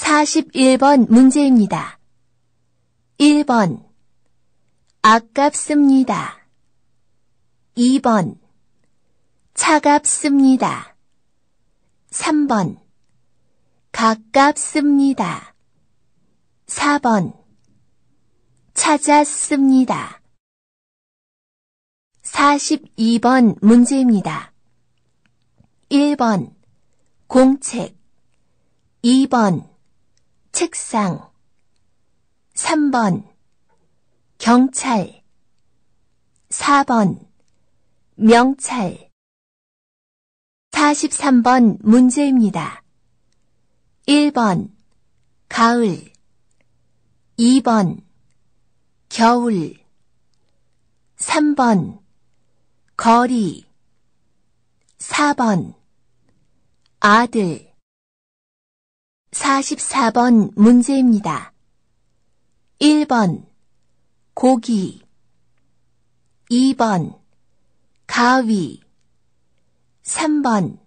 41번 문제입니다. 1번 아깝습니다. 2번 차갑습니다. 3번 가깝습니다. 4번 찾았습니다. 42번 문제입니다. 1번 공책 2번 책상 3번 경찰 4번 명찰 43번 문제입니다. 1번 가을 2번 겨울 3번 거리 4번 아들 44번 문제입니다. 1번 고기 2번 가위 3번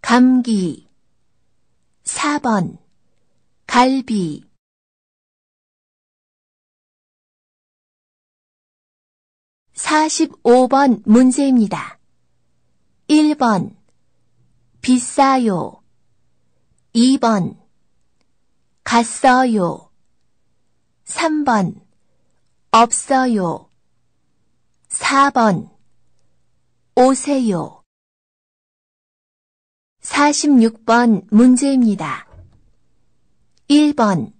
감기 4번 갈비 45번 문제입니다. 1번 비싸요 2번 갔어요. 3번 없어요. 4번 오세요. 46번 문제입니다. 1번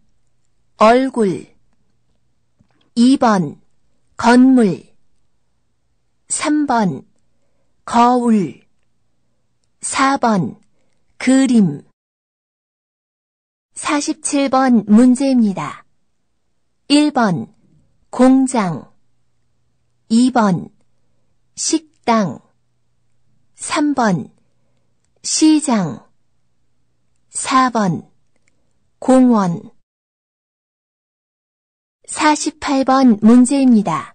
얼굴 2번 건물 3번 거울 4번 그림 47번 문제입니다. 1번 공장 2번 식당 3번 시장 4번 공원 48번 문제입니다.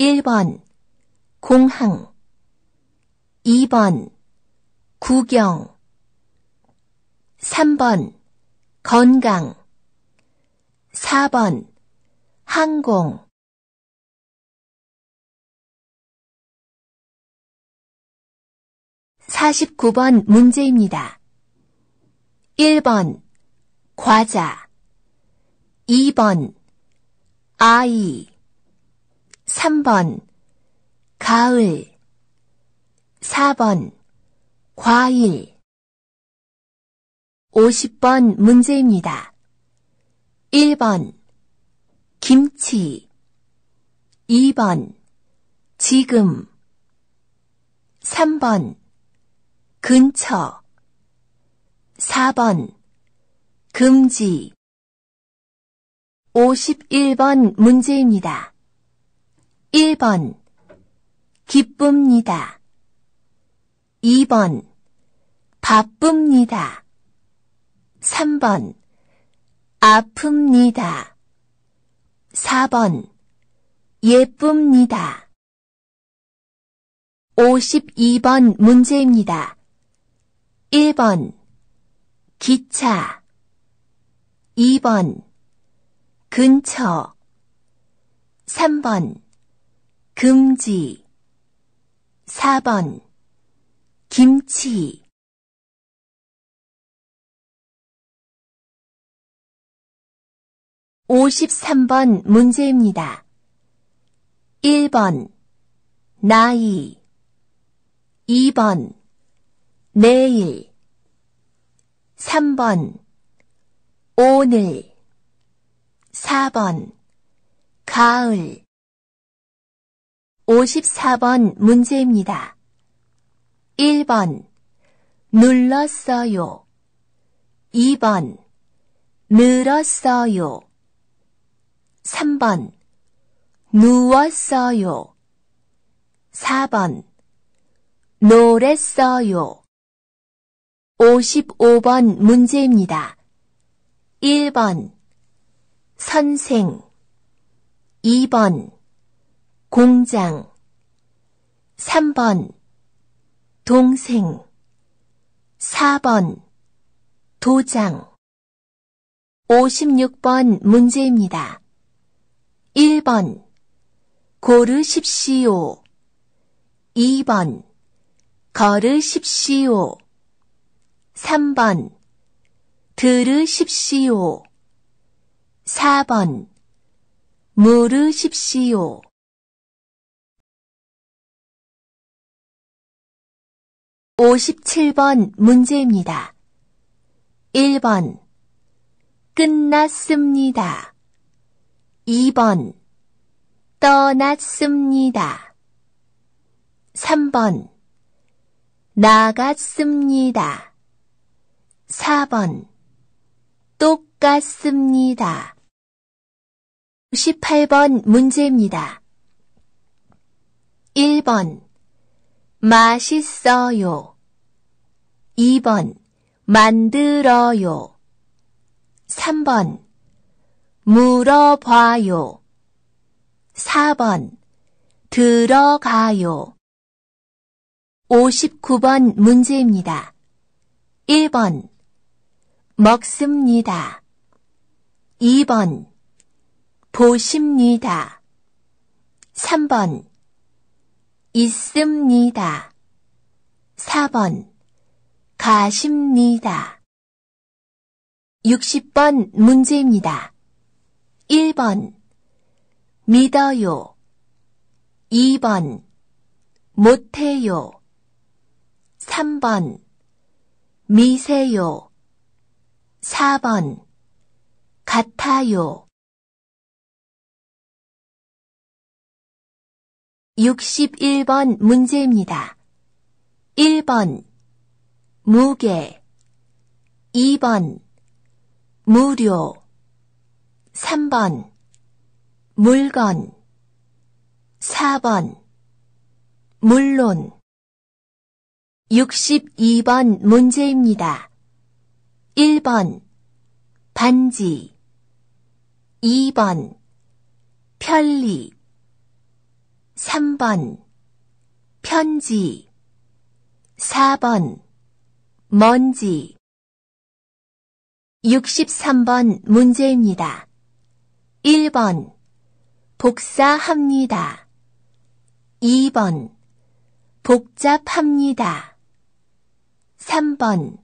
1번 공항 2번 구경 3번 건강 4번 항공 4 9번 문제입니다. 1번 과자 2번 아이 3번 가을 4번 과일 50번 문제입니다. 1번 김치 2번 지금 3번 근처 4번 금지 51번 문제입니다. 1번 기쁩니다. 2번 바쁩니다. 3번 아픕니다. 4번 예쁩니다. 52번 문제입니다. 1번 기차 2번 근처 3번 금지 4번 김치 53번 문제입니다. 1번 나이 2번 내일 3번 오늘 4번 가을 54번 문제입니다. 1번 눌렀어요 2번 늘었어요 3번 누웠어요. 4번 노랬어요. 55번 문제입니다. 1번 선생 2번 공장 3번 동생 4번 도장 56번 문제입니다. 1번 고르십시오. 2번 걸으십시오. 3번 들으십시오. 4번 물으십시오. 5 7번 문제입니다. 1번 끝났습니다. 2번 떠났습니다. 3번 나갔습니다. 4번 똑같습니다. 18번 문제입니다. 1번 맛있어요. 2번 만들어요. 3번 물어봐요. 4번 들어가요. 59번 문제입니다. 1번 먹습니다. 2번 보십니다. 3번 있습니다. 4번 가십니다. 60번 문제입니다. 1번 믿어요 2번 못해요 3번 미세요 4번 같아요 61번 문제입니다. 1번 무게 2번 무료 3번 물건 4번 물론 62번 문제입니다. 1번 반지 2번 편리 3번 편지 4번 먼지 63번 문제입니다. 1번 복사합니다. 2번 복잡합니다. 3번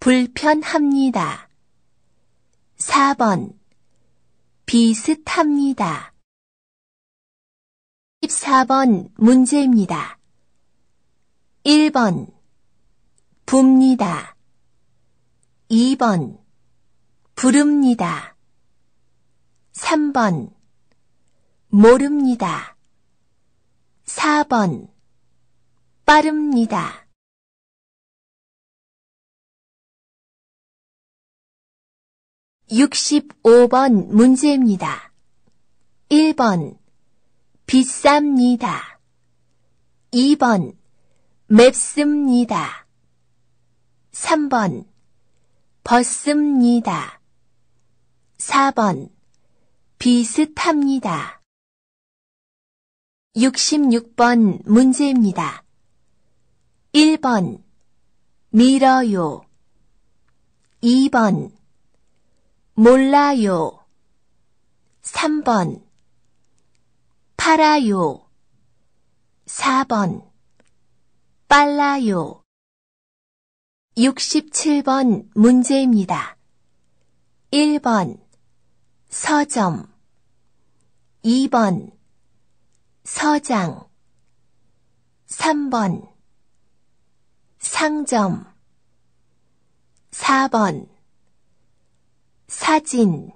불편합니다. 4번 비슷합니다. 14번 문제입니다. 1번 붑니다. 2번 부릅니다. 3번 모릅니다. 4번 빠릅니다. 65번 문제입니다. 1번 비쌉니다. 2번 맵습니다. 3번 벗습니다. 4번 비슷합니다. 66번 문제입니다. 1번 밀어요 2번 몰라요 3번 팔아요 4번 빨라요 67번 문제입니다. 1번 서점 2번 서장 3번 상점 4번 사진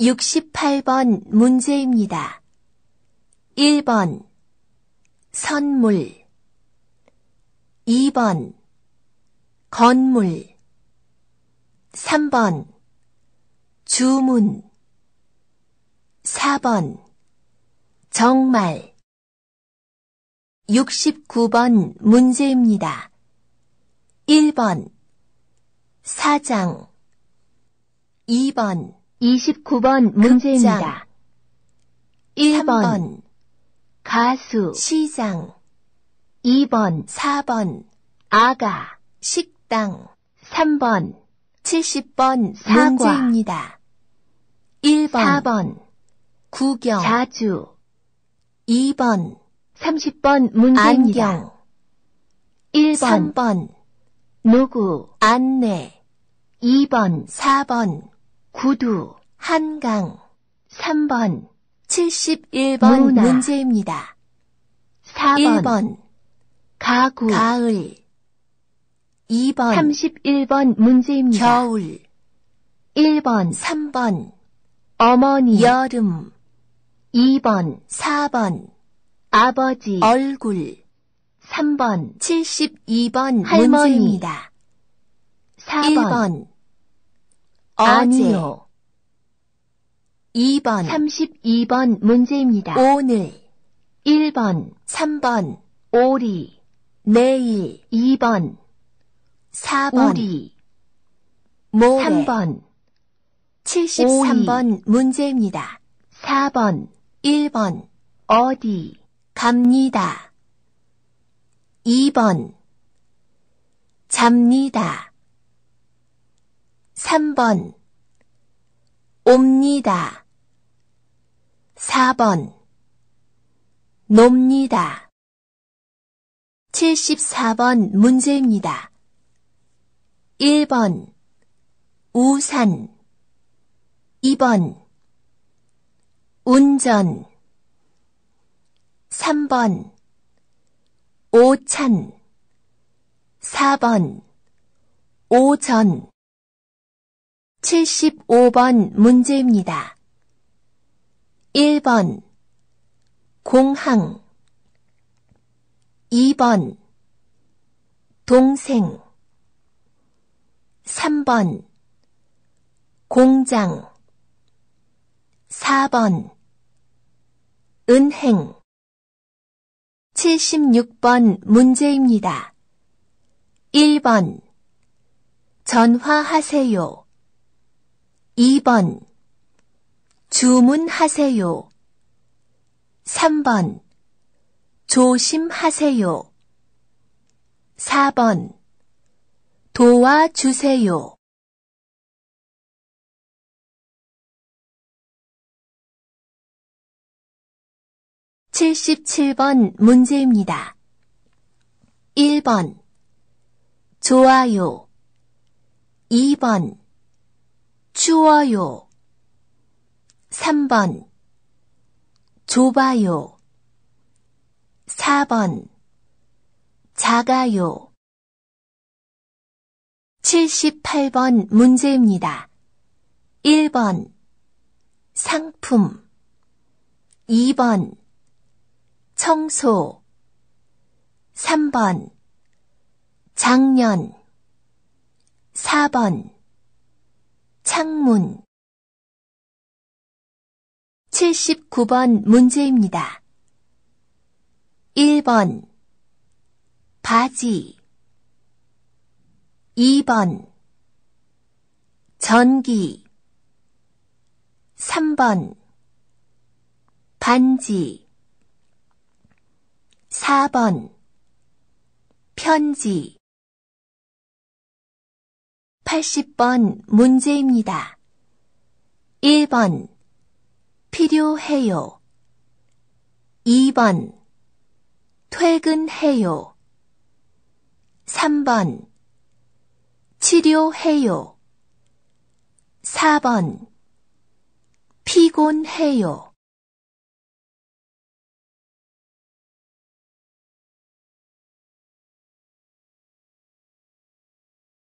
68번 문제입니다. 1번 선물 2번 건물 3번 주문 4번 정말 69번 문제입니다. 1번 사장 2번 29번 문제입니다. 1번 가수 시장 2번 4번 아가 식당 3번 70번 사과 문제입니다. 1번 4번 구경 자주 2번 30번 문제입니다. 안경 1번 3번 누구 안내 2번 4번 구두 한강 3번 71번 문화. 문제입니다. 4번 1번 가구 가을 2번 31번 문제입니다. 겨울 1번 3번 어머니 여름 2번, 4번, 아버지, 얼굴, 3번, 72번 할머니, 입니다 4번, 1번, 아니요. 2번, 32번 문제입니다. 오늘, 1번, 3번, 오리, 내일, 2번, 4번, 우리, 모레, 3번, 73번 문제입니다. 4번 1번 어디 갑니다. 2번 잡니다. 3번 옵니다. 4번 놉니다. 74번 문제입니다. 1번 우산 2번 운전 3번 오찬 4번 오전 75번 문제입니다. 1번 공항 2번 동생 3번 공장 4번 은행 76번 문제입니다. 1번 전화하세요. 2번 주문하세요. 3번 조심하세요. 4번 도와주세요. 77번 문제입니다. 1번 좋아요 2번 추워요 3번 좁아요 4번 작아요 78번 문제입니다. 1번 상품 2번 청소 3번 작년 4번 창문 79번 문제입니다. 1번 바지 2번 전기 3번 반지 4번 편지 80번 문제입니다. 1번 필요해요. 2번 퇴근해요. 3번 치료해요. 4번 피곤해요.